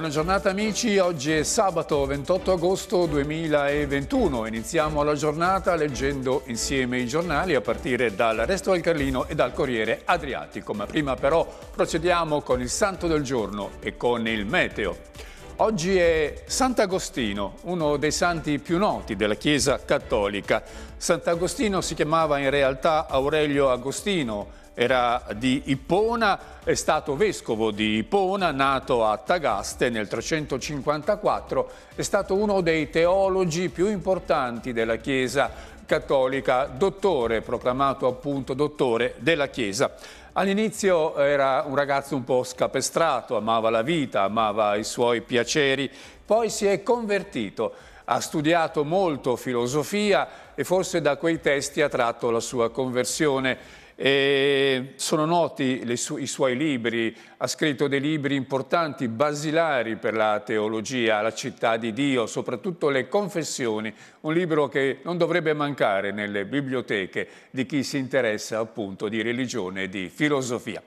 Buona giornata amici, oggi è sabato 28 agosto 2021. Iniziamo la giornata leggendo insieme i giornali a partire dal Resto del Carlino e dal Corriere Adriatico. Ma prima però procediamo con il Santo del Giorno e con il Meteo. Oggi è Sant'Agostino, uno dei santi più noti della Chiesa Cattolica. Sant'Agostino si chiamava in realtà Aurelio Agostino, era di Ippona, è stato vescovo di Ippona, nato a Tagaste nel 354, è stato uno dei teologi più importanti della Chiesa cattolica, dottore, proclamato appunto dottore della Chiesa. All'inizio era un ragazzo un po' scapestrato, amava la vita, amava i suoi piaceri, poi si è convertito ha studiato molto filosofia e forse da quei testi ha tratto la sua conversione. E sono noti su i suoi libri, ha scritto dei libri importanti, basilari per la teologia, la città di Dio, soprattutto le confessioni, un libro che non dovrebbe mancare nelle biblioteche di chi si interessa appunto di religione e di filosofia.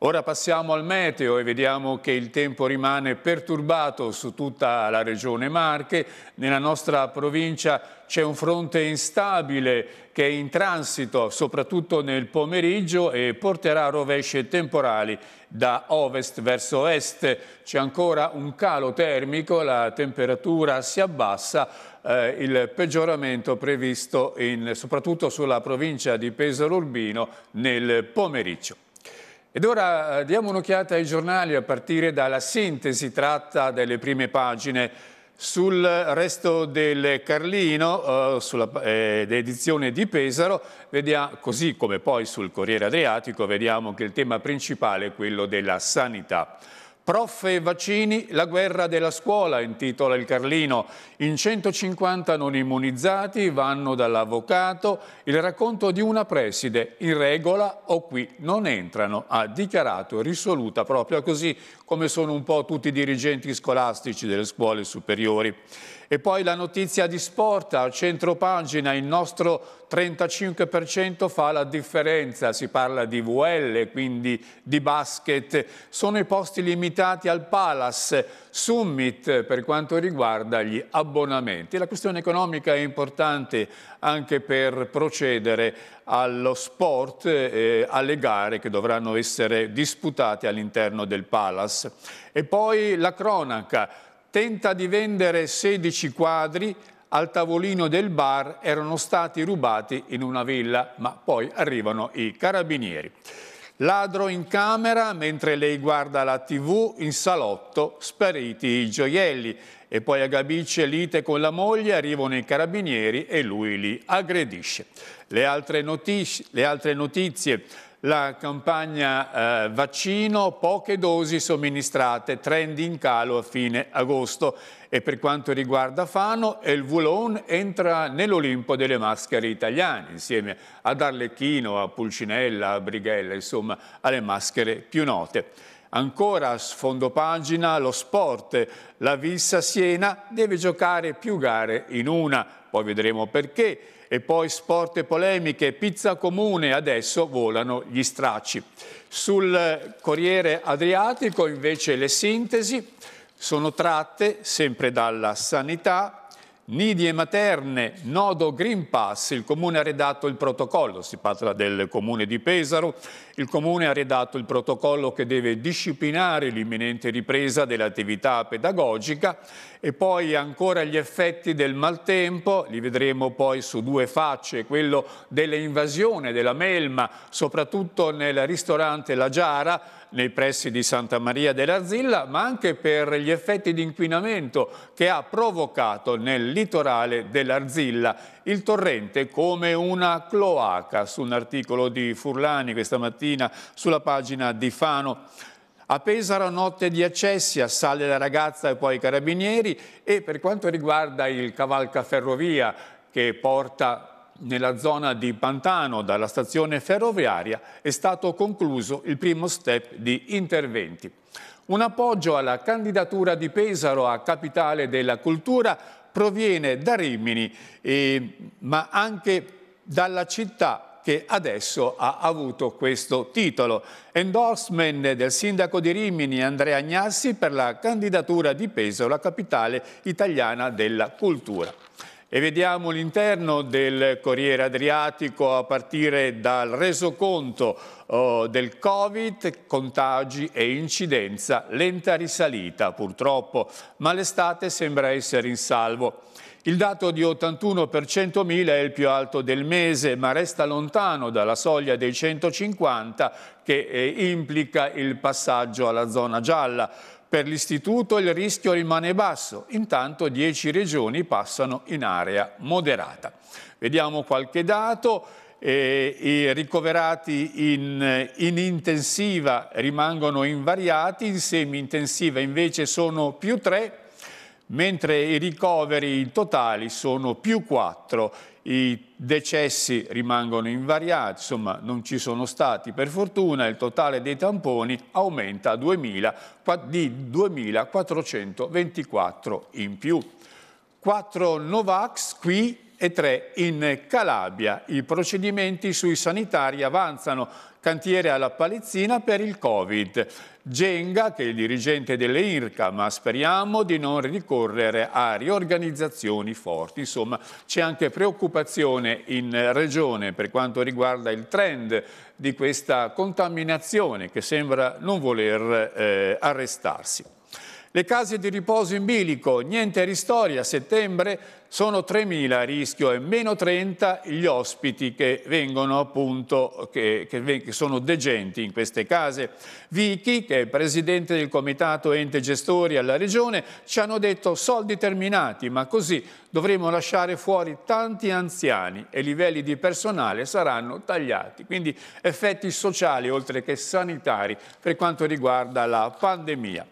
Ora passiamo al meteo e vediamo che il tempo rimane perturbato su tutta la regione Marche. Nella nostra provincia c'è un fronte instabile che è in transito soprattutto nel pomeriggio e porterà rovesce temporali da ovest verso est. C'è ancora un calo termico, la temperatura si abbassa, eh, il peggioramento previsto in, soprattutto sulla provincia di Pesaro Urbino nel pomeriggio. Ed ora eh, diamo un'occhiata ai giornali a partire dalla sintesi tratta delle prime pagine sul resto del Carlino, eh, sulla eh, edizione di Pesaro, vediamo, così come poi sul Corriere Adriatico, vediamo che il tema principale è quello della sanità. Prof e vaccini, la guerra della scuola, intitola il Carlino. In 150 non immunizzati vanno dall'avvocato il racconto di una preside. In regola o qui non entrano, ha dichiarato risoluta, proprio così come sono un po' tutti i dirigenti scolastici delle scuole superiori. E poi la notizia di sport, al centro pagina il nostro 35% fa la differenza, si parla di VL, quindi di basket, sono i posti limitati al Palace Summit per quanto riguarda gli abbonamenti. La questione economica è importante anche per procedere allo sport, eh, alle gare che dovranno essere disputate all'interno del Palace. E poi la cronaca tenta di vendere 16 quadri al tavolino del bar erano stati rubati in una villa, ma poi arrivano i carabinieri. Ladro in camera mentre lei guarda la tv, in salotto spariti i gioielli e poi a Gabice lite con la moglie, arrivano i carabinieri e lui li aggredisce. Le altre, notiz le altre notizie la campagna eh, vaccino, poche dosi somministrate, trend in calo a fine agosto. E per quanto riguarda Fano, il Vulon entra nell'Olimpo delle maschere italiane, insieme ad Arlecchino, a Pulcinella, a Brighella, insomma alle maschere più note. Ancora a sfondo pagina lo sport. La Vissa Siena deve giocare più gare in una, poi vedremo perché. E poi sport e polemiche, pizza comune, adesso volano gli stracci. Sul Corriere Adriatico invece le sintesi sono tratte sempre dalla sanità, Nidi e Materne, nodo Green Pass, il comune ha redatto il protocollo, si parla del comune di Pesaro, il comune ha redatto il protocollo che deve disciplinare l'imminente ripresa dell'attività pedagogica e poi ancora gli effetti del maltempo, li vedremo poi su due facce, quello dell'invasione della melma, soprattutto nel ristorante La Giara, nei pressi di Santa Maria dell'Arzilla, ma anche per gli effetti di inquinamento che ha provocato nel litorale dell'Arzilla il torrente come una cloaca, su un articolo di Furlani questa mattina sulla pagina di Fano. A Pesaro notte di accessi, assale la ragazza e poi i carabinieri e per quanto riguarda il cavalcaferrovia che porta nella zona di Pantano dalla stazione ferroviaria è stato concluso il primo step di interventi. Un appoggio alla candidatura di Pesaro a capitale della cultura proviene da Rimini, eh, ma anche dalla città che adesso ha avuto questo titolo. Endorsement del sindaco di Rimini Andrea Agnassi per la candidatura di Pesaro, alla capitale italiana della cultura. E vediamo l'interno del Corriere Adriatico a partire dal resoconto oh, del Covid, contagi e incidenza, lenta risalita purtroppo, ma l'estate sembra essere in salvo. Il dato di 81 per 100.000 è il più alto del mese, ma resta lontano dalla soglia dei 150 che eh, implica il passaggio alla zona gialla. Per l'Istituto il rischio rimane basso, intanto 10 regioni passano in area moderata. Vediamo qualche dato. Eh, I ricoverati in, eh, in intensiva rimangono invariati, in semi-intensiva invece sono più 3, mentre i ricoveri totali sono più 4, i decessi rimangono invariati, insomma non ci sono stati per fortuna, il totale dei tamponi aumenta 2000, di 2.424 in più. 4 Novax qui e 3 in Calabria. I procedimenti sui sanitari avanzano cantiere alla Palizzina per il Covid. Genga, che è il dirigente delle IRCA, ma speriamo di non ricorrere a riorganizzazioni forti. Insomma, c'è anche preoccupazione in Regione per quanto riguarda il trend di questa contaminazione che sembra non voler eh, arrestarsi. Le case di riposo in bilico, niente ristori a settembre, sono 3.000 a rischio e meno 30 gli ospiti che vengono appunto, che, che, sono degenti in queste case. Vicky, che è presidente del comitato ente gestori alla regione, ci hanno detto soldi terminati, ma così dovremo lasciare fuori tanti anziani e i livelli di personale saranno tagliati. Quindi effetti sociali oltre che sanitari per quanto riguarda la pandemia.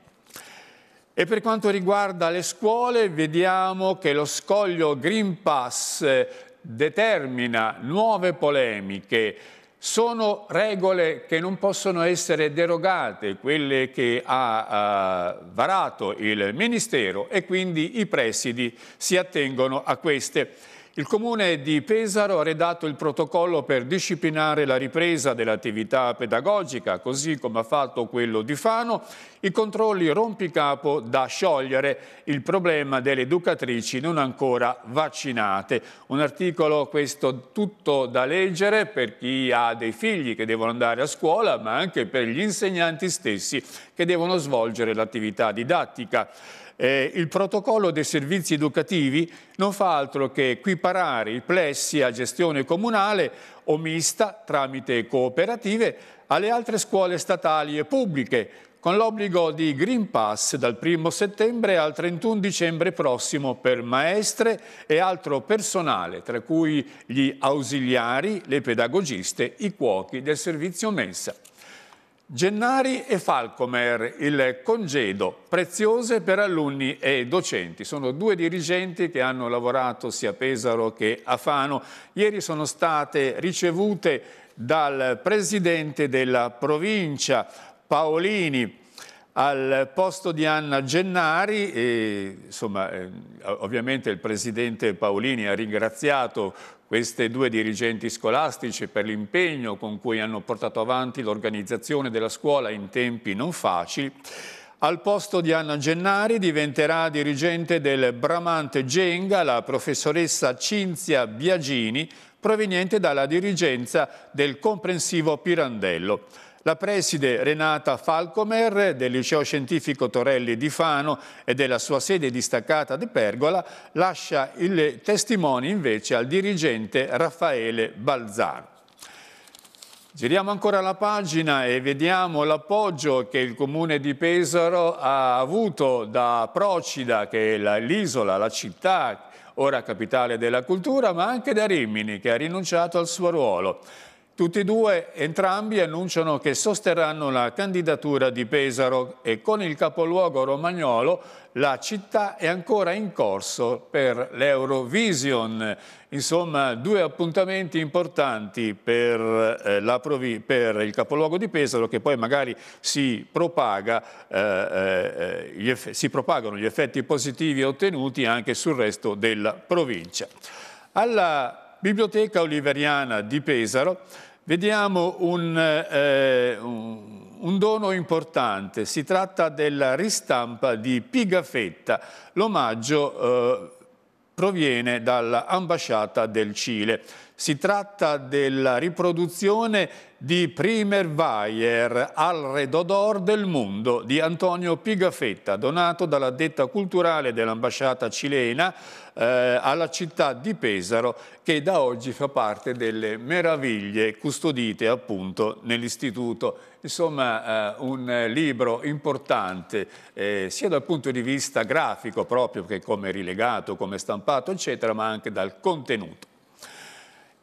E per quanto riguarda le scuole, vediamo che lo scoglio Green Pass eh, determina nuove polemiche. Sono regole che non possono essere derogate, quelle che ha eh, varato il Ministero e quindi i presidi si attengono a queste. Il Comune di Pesaro ha redatto il protocollo per disciplinare la ripresa dell'attività pedagogica, così come ha fatto quello di Fano, i controlli rompicapo da sciogliere, il problema delle educatrici non ancora vaccinate. Un articolo questo tutto da leggere per chi ha dei figli che devono andare a scuola, ma anche per gli insegnanti stessi che devono svolgere l'attività didattica. Eh, il protocollo dei servizi educativi non fa altro che equiparare i plessi a gestione comunale o mista tramite cooperative alle altre scuole statali e pubbliche, con l'obbligo di Green Pass dal 1 settembre al 31 dicembre prossimo per maestre e altro personale, tra cui gli ausiliari, le pedagogiste, i cuochi del servizio mensa. Gennari e Falcomer, il congedo, preziose per alunni e docenti. Sono due dirigenti che hanno lavorato sia a Pesaro che a Fano. Ieri sono state ricevute dal presidente della provincia, Paolini, al posto di Anna Gennari, e, insomma, eh, ovviamente il presidente Paolini ha ringraziato queste due dirigenti scolastici per l'impegno con cui hanno portato avanti l'organizzazione della scuola in tempi non facili. Al posto di Anna Gennari diventerà dirigente del Bramante Genga la professoressa Cinzia Biagini, proveniente dalla dirigenza del comprensivo Pirandello la preside Renata Falcomer del liceo scientifico Torelli di Fano e della sua sede distaccata di Pergola lascia il testimone invece al dirigente Raffaele Balzano. Giriamo ancora la pagina e vediamo l'appoggio che il comune di Pesaro ha avuto da Procida, che è l'isola, la città, ora capitale della cultura, ma anche da Rimini, che ha rinunciato al suo ruolo. Tutti e due, entrambi, annunciano che sosterranno la candidatura di Pesaro e con il capoluogo romagnolo la città è ancora in corso per l'Eurovision. Insomma, due appuntamenti importanti per, eh, per, il capoluogo di Pesaro che poi magari si, propaga, eh, eh, si propagano gli effetti positivi ottenuti anche sul resto della provincia. Alla Biblioteca Oliveriana di Pesaro, vediamo un, eh, un, dono importante. Si tratta della ristampa di Pigafetta. L'omaggio eh, proviene dall'ambasciata del Cile. Si tratta della riproduzione di Primer Weyer Weier Alredodor del mondo di Antonio Pigafetta, donato dalla detta culturale dell'ambasciata cilena eh, alla città di Pesaro, che da oggi fa parte delle meraviglie custodite appunto nell'istituto. Insomma, eh, un libro importante eh, sia dal punto di vista grafico proprio che come rilegato, come stampato, eccetera, ma anche dal contenuto.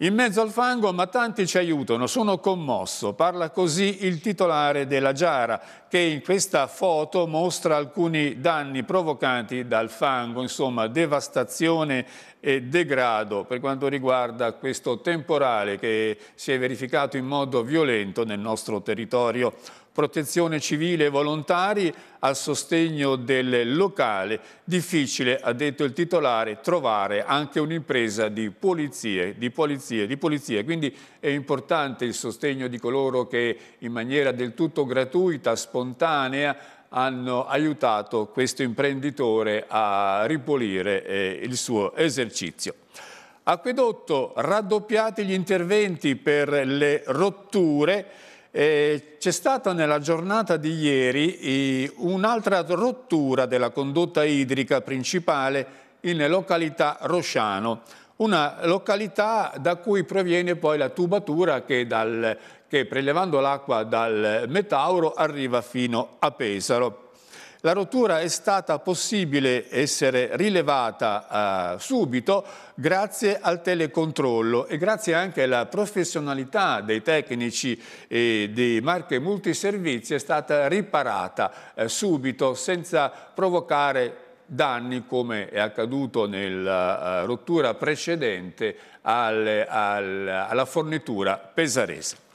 In mezzo al fango, ma tanti ci aiutano, sono commosso. Parla così il titolare della Giara, che in questa foto mostra alcuni danni provocati dal fango, insomma devastazione e degrado per quanto riguarda questo temporale che si è verificato in modo violento nel nostro territorio protezione civile e volontari a sostegno del locale. Difficile, ha detto il titolare, trovare anche un'impresa di polizie, di polizie, di polizie. Quindi è importante il sostegno di coloro che in maniera del tutto gratuita, spontanea, hanno aiutato questo imprenditore a ripulire eh, il suo esercizio. Acquedotto, raddoppiati gli interventi per le rotture, eh, c'è stata nella giornata di ieri eh, un'altra rottura della condotta idrica principale in località Rosciano, una località da cui proviene poi la tubatura che, dal, che prelevando l'acqua dal Metauro arriva fino a Pesaro. La rottura è stata possibile essere rilevata eh, subito grazie al telecontrollo e grazie anche alla professionalità dei tecnici e di marche multiservizi è stata riparata eh, subito senza provocare danni come è accaduto nella uh, eh, rottura precedente al, al, alla fornitura pesarese.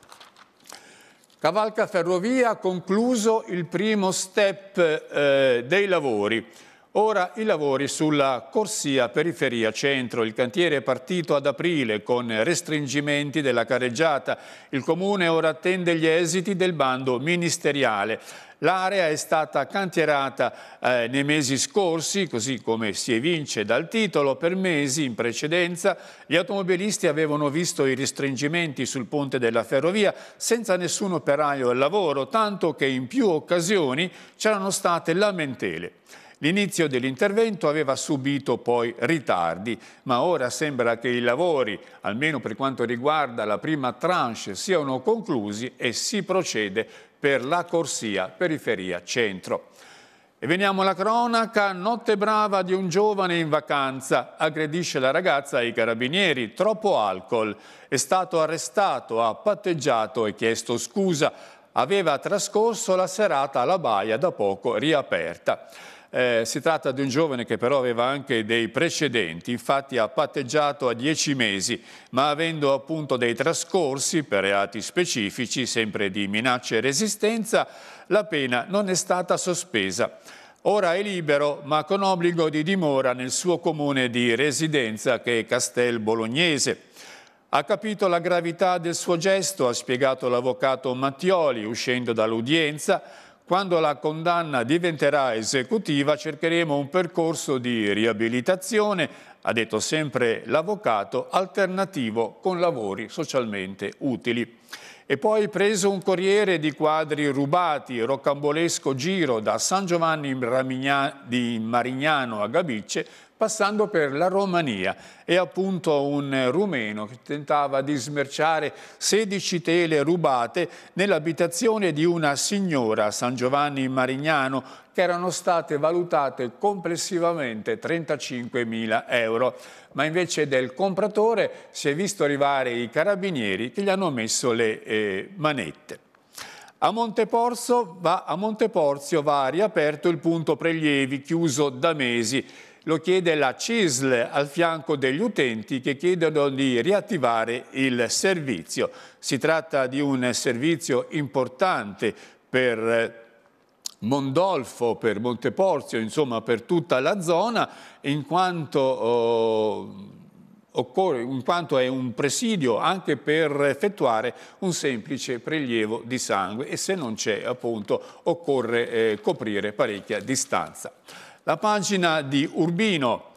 Cavalca Ferrovia ha concluso il primo step eh, dei lavori. Ora i lavori sulla corsia periferia centro. Il cantiere è partito ad aprile con restringimenti della careggiata. Il comune ora attende gli esiti del bando ministeriale. L'area è stata cantierata eh, nei mesi scorsi, così come si evince dal titolo. Per mesi in precedenza gli automobilisti avevano visto i restringimenti sul ponte della ferrovia senza nessun operaio al lavoro, tanto che in più occasioni c'erano state lamentele. L'inizio dell'intervento aveva subito poi ritardi, ma ora sembra che i lavori, almeno per quanto riguarda la prima tranche, siano conclusi e si procede per la corsia periferia-centro. E veniamo alla cronaca, notte brava di un giovane in vacanza, aggredisce la ragazza ai carabinieri, troppo alcol, è stato arrestato, ha patteggiato e chiesto scusa, aveva trascorso la serata alla baia da poco riaperta. Eh, si tratta di un giovane che però aveva anche dei precedenti, infatti ha patteggiato a dieci mesi, ma avendo appunto dei trascorsi per reati specifici, sempre di minacce e resistenza, la pena non è stata sospesa. Ora è libero, ma con obbligo di dimora nel suo comune di residenza, che è Castel Bolognese. Ha capito la gravità del suo gesto, ha spiegato l'avvocato Mattioli, uscendo dall'udienza, quando la condanna diventerà esecutiva cercheremo un percorso di riabilitazione, ha detto sempre l'avvocato, alternativo con lavori socialmente utili. E poi preso un corriere di quadri rubati, rocambolesco giro da San Giovanni di Marignano a Gabicce, passando per la Romania e appunto un rumeno che tentava di smerciare 16 tele rubate nell'abitazione di una signora a San Giovanni in Marignano che erano state valutate complessivamente 35.000 euro, ma invece del compratore si è visto arrivare i carabinieri che gli hanno messo le eh, manette. A Monteporzio, va, a va riaperto il punto prelievi chiuso da mesi lo chiede la CISL al fianco degli utenti che chiedono di riattivare il servizio. Si tratta di un servizio importante per eh, Mondolfo, per Monteporzio, insomma per tutta la zona, in quanto... Oh, occorre, in quanto è un presidio anche per effettuare un semplice prelievo di sangue e se non c'è appunto occorre eh, coprire parecchia distanza. La pagina di Urbino.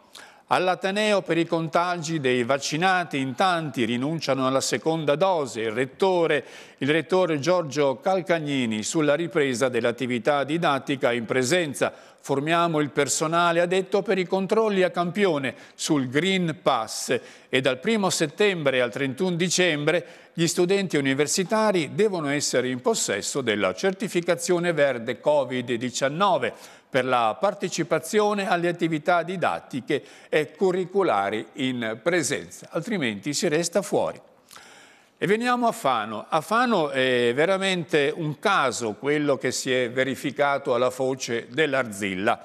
All'Ateneo per i contagi dei vaccinati in tanti rinunciano alla seconda dose. Il rettore, il rettore Giorgio Calcagnini sulla ripresa dell'attività didattica in presenza. Formiamo il personale, addetto per i controlli a campione sul Green Pass e dal 1 settembre al 31 dicembre gli studenti universitari devono essere in possesso della certificazione verde Covid-19 per la partecipazione alle attività didattiche e curriculari in presenza, altrimenti si resta fuori. E veniamo a Fano. A Fano è veramente un caso quello che si è verificato alla foce dell'Arzilla.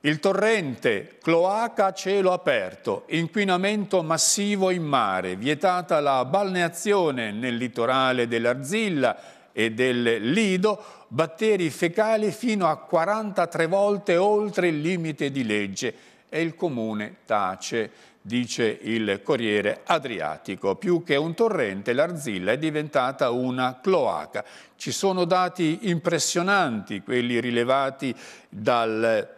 Il torrente, cloaca a cielo aperto, inquinamento massivo in mare, vietata la balneazione nel litorale dell'Arzilla, e del lido batteri fecali fino a 43 volte oltre il limite di legge e il comune tace, dice il Corriere Adriatico. Più che un torrente, l'Arzilla è diventata una cloaca. Ci sono dati impressionanti, quelli rilevati dal,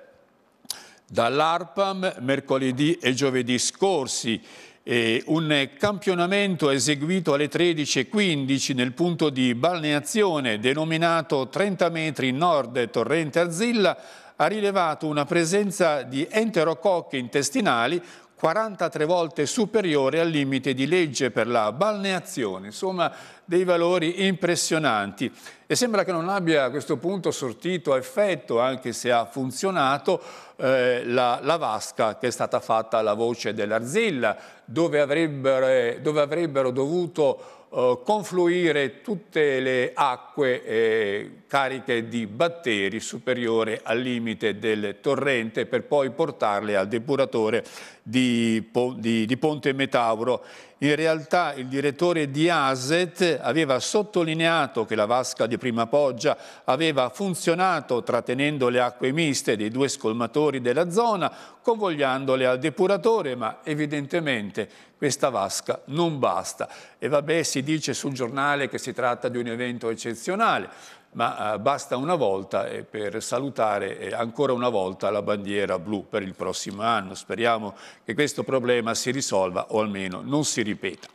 dall'ARPAM mercoledì e giovedì scorsi eh, un campionamento eseguito alle 13.15 nel punto di balneazione denominato 30 metri nord Torrente Azzilla ha rilevato una presenza di enterococche intestinali 43 volte superiore al limite di legge per la balneazione, insomma dei valori impressionanti e sembra che non abbia a questo punto sortito effetto, anche se ha funzionato, eh, la, la, vasca che è stata fatta alla voce dell'Arzilla, dove, dove avrebbero dovuto eh, confluire tutte le acque eh, cariche di batteri superiore al limite del torrente per poi portarle al depuratore di, di, di Ponte Metauro. In realtà il direttore di ASET aveva sottolineato che la vasca di Prima Poggia aveva funzionato trattenendo le acque miste dei due scolmatori della zona, convogliandole al depuratore, ma evidentemente questa vasca non basta. E vabbè, si dice sul giornale che si tratta di un evento eccezionale, ma eh, basta una volta eh, per salutare eh, ancora una volta la bandiera blu per il prossimo anno. Speriamo che questo problema si risolva o almeno non si ripeta.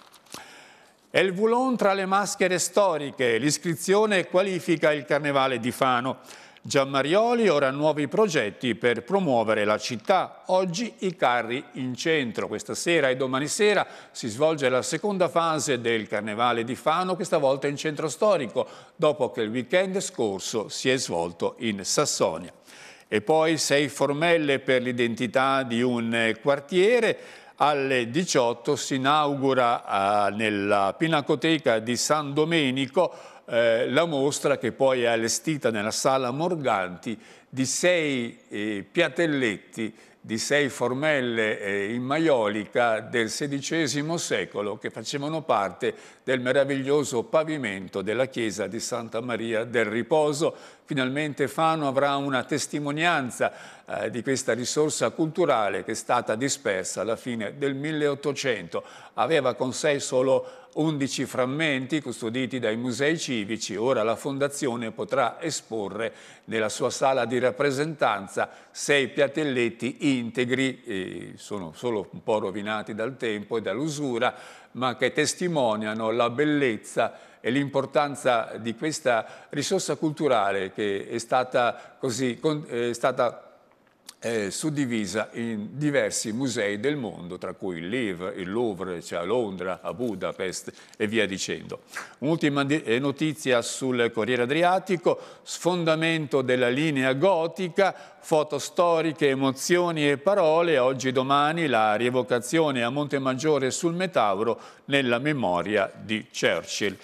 È il Vulon tra le maschere storiche, l'iscrizione qualifica il Carnevale di Fano. Giammarioli ora nuovi progetti per promuovere la città. Oggi i carri in centro. Questa sera e domani sera si svolge la seconda fase del Carnevale di Fano, questa volta in centro storico, dopo che il weekend scorso si è svolto in Sassonia. E poi sei formelle per l'identità di un quartiere. Alle 18 si inaugura ah, nella Pinacoteca di San Domenico eh, la mostra che poi è allestita nella sala Morganti di sei eh, piatelletti, di sei formelle eh, in maiolica del XVI secolo che facevano parte del meraviglioso pavimento della chiesa di Santa Maria del Riposo Finalmente Fano avrà una testimonianza eh, di questa risorsa culturale che è stata dispersa alla fine del 1800. Aveva con sé solo 11 frammenti custoditi dai musei civici, ora la Fondazione potrà esporre nella sua sala di rappresentanza sei piatelletti integri, sono solo un po' rovinati dal tempo e dall'usura, ma che testimoniano la bellezza e l'importanza di questa risorsa culturale che è stata, così, è stata eh, suddivisa in diversi musei del mondo, tra cui il Louvre, il Louvre cioè a Londra, a Budapest e via dicendo. Un'ultima eh, notizia sul Corriere Adriatico, sfondamento della linea gotica, foto storiche, emozioni e parole, oggi e domani la rievocazione a Monte Maggiore sul Metauro nella memoria di Churchill.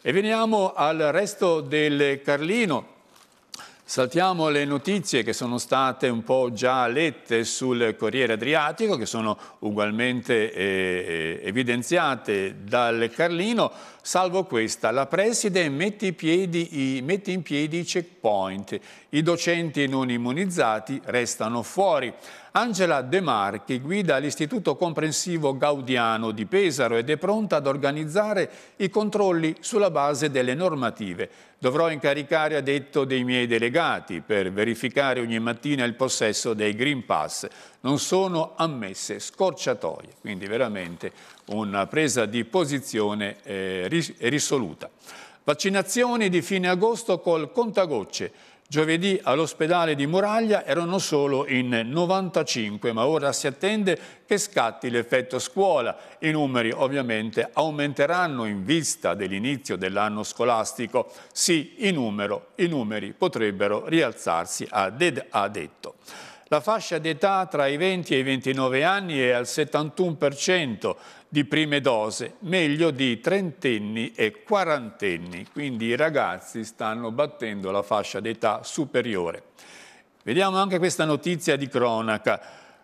E veniamo al resto del Carlino, Saltiamo le notizie che sono state un po' già lette sul Corriere Adriatico, che sono ugualmente eh, eh evidenziate dal Carlino, salvo questa. La preside mette in piedi, i, mette in piedi i checkpoint. I docenti non immunizzati restano fuori. Angela De Marchi guida l'Istituto Comprensivo Gaudiano di Pesaro ed è pronta ad organizzare i controlli sulla base delle normative. Dovrò incaricare, ha detto, dei miei delegati per verificare ogni mattina il possesso dei Green Pass. Non sono ammesse scorciatoie, quindi veramente una presa di posizione eh, risoluta. Vaccinazioni di fine agosto col contagocce. Giovedì all'ospedale di Muraglia erano solo in 95, ma ora si attende che scatti l'effetto scuola. I numeri ovviamente aumenteranno in vista dell'inizio dell'anno scolastico. Sì, i, numero, i, numeri potrebbero rialzarsi, ha detto. La fascia d'età tra i 20 e i 29 anni è al 71%, di prime dose, meglio di trentenni e quarantenni, quindi i ragazzi stanno battendo la fascia d'età superiore. Vediamo anche questa notizia di cronaca.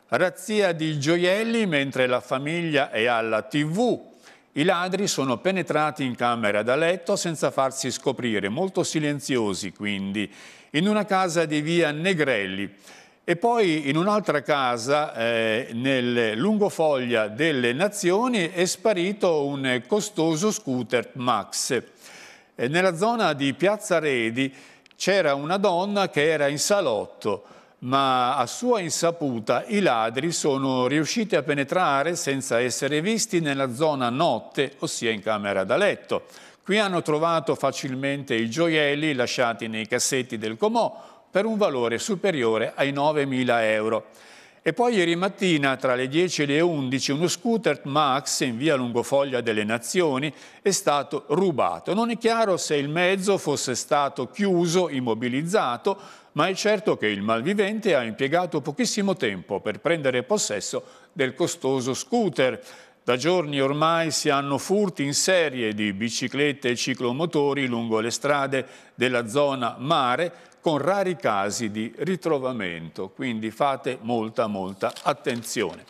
Razzia di gioielli mentre la famiglia è alla tv. I ladri sono penetrati in camera da letto senza farsi scoprire, molto silenziosi quindi, in una casa di via Negrelli. E poi in un'altra casa, eh, nel lungofoglia delle Nazioni, è sparito un costoso scooter Max. E nella zona di Piazza Redi c'era una donna che era in salotto, ma a sua insaputa i ladri sono riusciti a penetrare senza essere visti nella zona notte, ossia in camera da letto. Qui hanno trovato facilmente i gioielli lasciati nei cassetti del comò, per un valore superiore ai 9.000 euro. E poi ieri mattina tra le 10 e le 11 uno scooter Max in via Lungofoglia delle Nazioni è stato rubato. Non è chiaro se il mezzo fosse stato chiuso, immobilizzato, ma è certo che il malvivente ha impiegato pochissimo tempo per prendere possesso del costoso scooter. Da giorni ormai si hanno furti in serie di biciclette e ciclomotori lungo le strade della zona mare con rari casi di ritrovamento, quindi fate molta molta attenzione.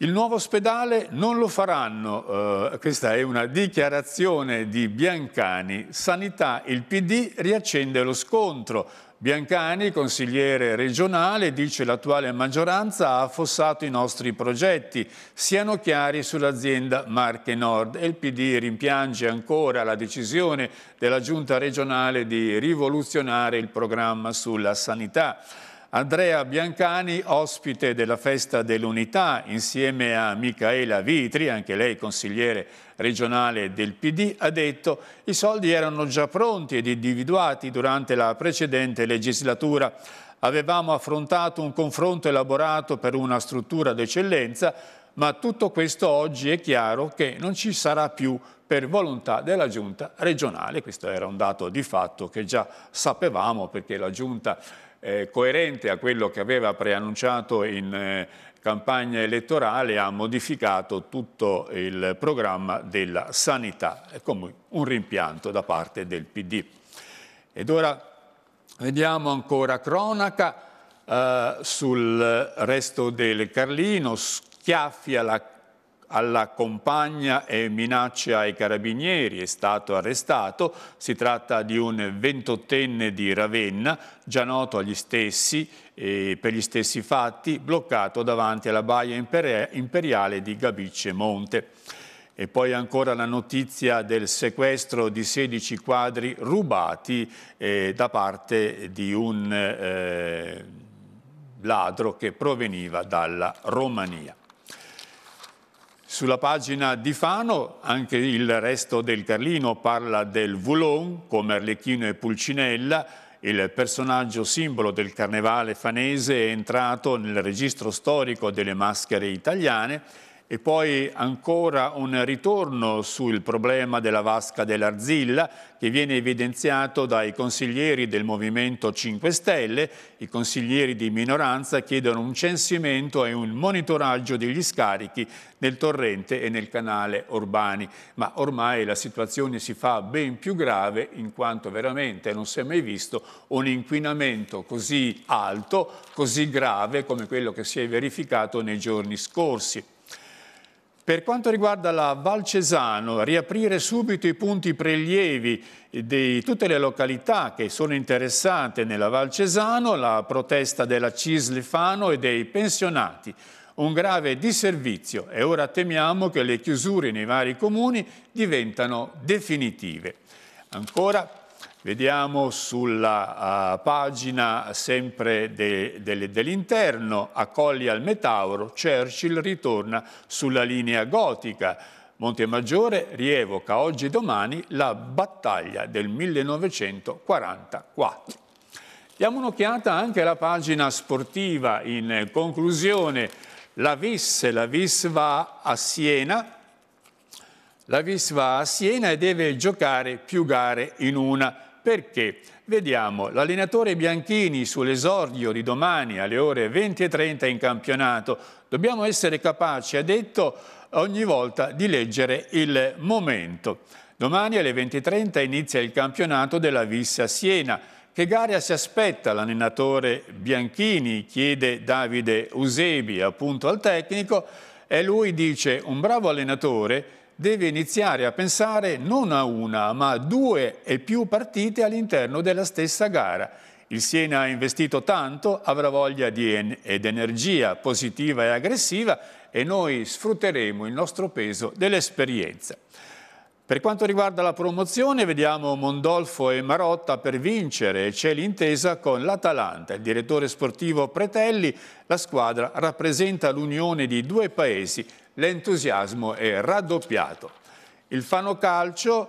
Il nuovo ospedale non lo faranno, eh, questa è una dichiarazione di Biancani. Sanità, il PD riaccende lo scontro Biancani, consigliere regionale, dice l'attuale maggioranza ha affossato i nostri progetti, siano chiari sull'azienda Marche Nord il PD rimpiange ancora la decisione della giunta regionale di rivoluzionare il programma sulla sanità. Andrea Biancani, ospite della Festa dell'Unità, insieme a Micaela Vitri, anche lei consigliere regionale del PD, ha detto i soldi erano già pronti ed individuati durante la precedente legislatura. Avevamo affrontato un confronto elaborato per una struttura d'eccellenza, ma tutto questo oggi è chiaro che non ci sarà più per volontà della giunta regionale. Questo era un dato di fatto che già sapevamo perché la giunta regionale eh, coerente a quello che aveva preannunciato in eh, campagna elettorale, ha modificato tutto il programma della sanità, è come un rimpianto da parte del PD. Ed ora vediamo ancora cronaca eh, sul resto del Carlino, schiaffia la alla compagna e minacce ai carabinieri, è stato arrestato, si tratta di un ventottenne di Ravenna, già noto agli stessi eh, per gli stessi fatti, bloccato davanti alla baia imperiale di Gabice Monte. E poi ancora la notizia del sequestro di 16 quadri rubati eh, da parte di un eh, ladro che proveniva dalla Romania. Sulla pagina di Fano anche il resto del Carlino parla del Voulon come Arlecchino e Pulcinella, il personaggio simbolo del carnevale fanese è entrato nel registro storico delle maschere italiane e poi ancora un ritorno sul problema della vasca dell'Arzilla che viene evidenziato dai consiglieri del Movimento 5 Stelle. I consiglieri di minoranza chiedono un censimento e un monitoraggio degli scarichi nel torrente e nel canale Urbani. Ma ormai la situazione si fa ben più grave in quanto veramente non si è mai visto un inquinamento così alto, così grave come quello che si è verificato nei giorni scorsi. Per quanto riguarda la Valcesano, riaprire subito i punti prelievi di tutte le località che sono interessate nella Valcesano, la protesta della Cislifano e dei pensionati. Un grave disservizio e ora temiamo che le chiusure nei vari comuni diventano definitive. Ancora Vediamo sulla uh, pagina sempre de, de, dell'interno, a Colli al Metauro, Churchill ritorna sulla linea gotica. Montemaggiore rievoca oggi e domani la battaglia del 1944. Diamo un'occhiata anche alla pagina sportiva. In conclusione, la VIS, la VIS va a Siena, la VIS va a Siena e deve giocare più gare in una perché? Vediamo l'allenatore Bianchini sull'esordio di domani alle ore 20.30 in campionato. Dobbiamo essere capaci, ha detto, ogni volta di leggere il momento. Domani alle 20.30 inizia il campionato della Vissa Siena. Che gara si aspetta l'allenatore Bianchini? Chiede Davide Usebi appunto al tecnico e lui dice un bravo allenatore deve iniziare a pensare non a una, ma a due e più partite all'interno della stessa gara. Il Siena ha investito tanto, avrà voglia di en ed energia positiva e aggressiva e noi sfrutteremo il nostro peso dell'esperienza. Per quanto riguarda la promozione, vediamo Mondolfo e Marotta per vincere e c'è l'intesa con l'Atalanta. Il direttore sportivo Pretelli, la squadra rappresenta l'unione di due paesi, l'entusiasmo è raddoppiato. Il Fano Calcio,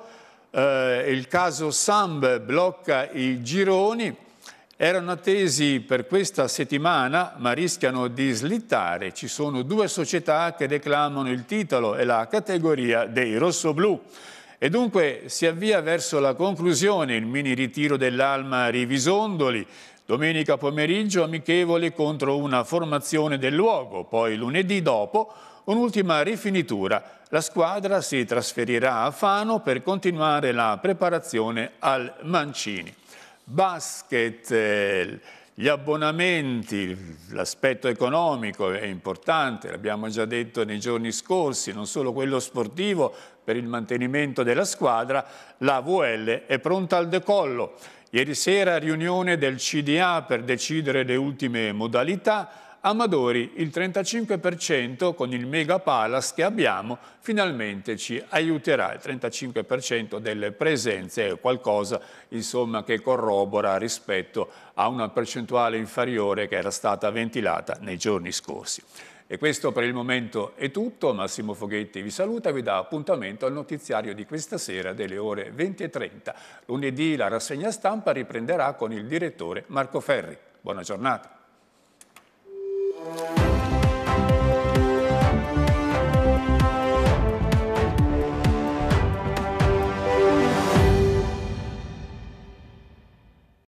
eh, il caso Samb blocca i gironi, erano attesi per questa settimana ma rischiano di slittare. Ci sono due società che reclamano il titolo e la categoria dei rossoblù. E dunque si avvia verso la conclusione il mini ritiro dell'Alma Rivisondoli, Domenica pomeriggio amichevole contro una formazione del luogo, poi lunedì dopo Un'ultima rifinitura. La squadra si trasferirà a Fano per continuare la preparazione al Mancini. Basket, eh, gli abbonamenti, l'aspetto economico è importante, l'abbiamo già detto nei giorni scorsi, non solo quello sportivo per il mantenimento della squadra, la VL è pronta al decollo. Ieri sera riunione del CDA per decidere le ultime modalità, Amadori il 35% con il Mega Palace che abbiamo finalmente ci aiuterà. Il 35% delle presenze è qualcosa insomma, che corrobora rispetto a una percentuale inferiore che era stata ventilata nei giorni scorsi. E questo per il momento è tutto, Massimo Foghetti vi saluta e vi dà appuntamento al notiziario di questa sera delle ore 20.30. Lunedì la rassegna stampa riprenderà con il direttore Marco Ferri. Buona giornata. Thank you.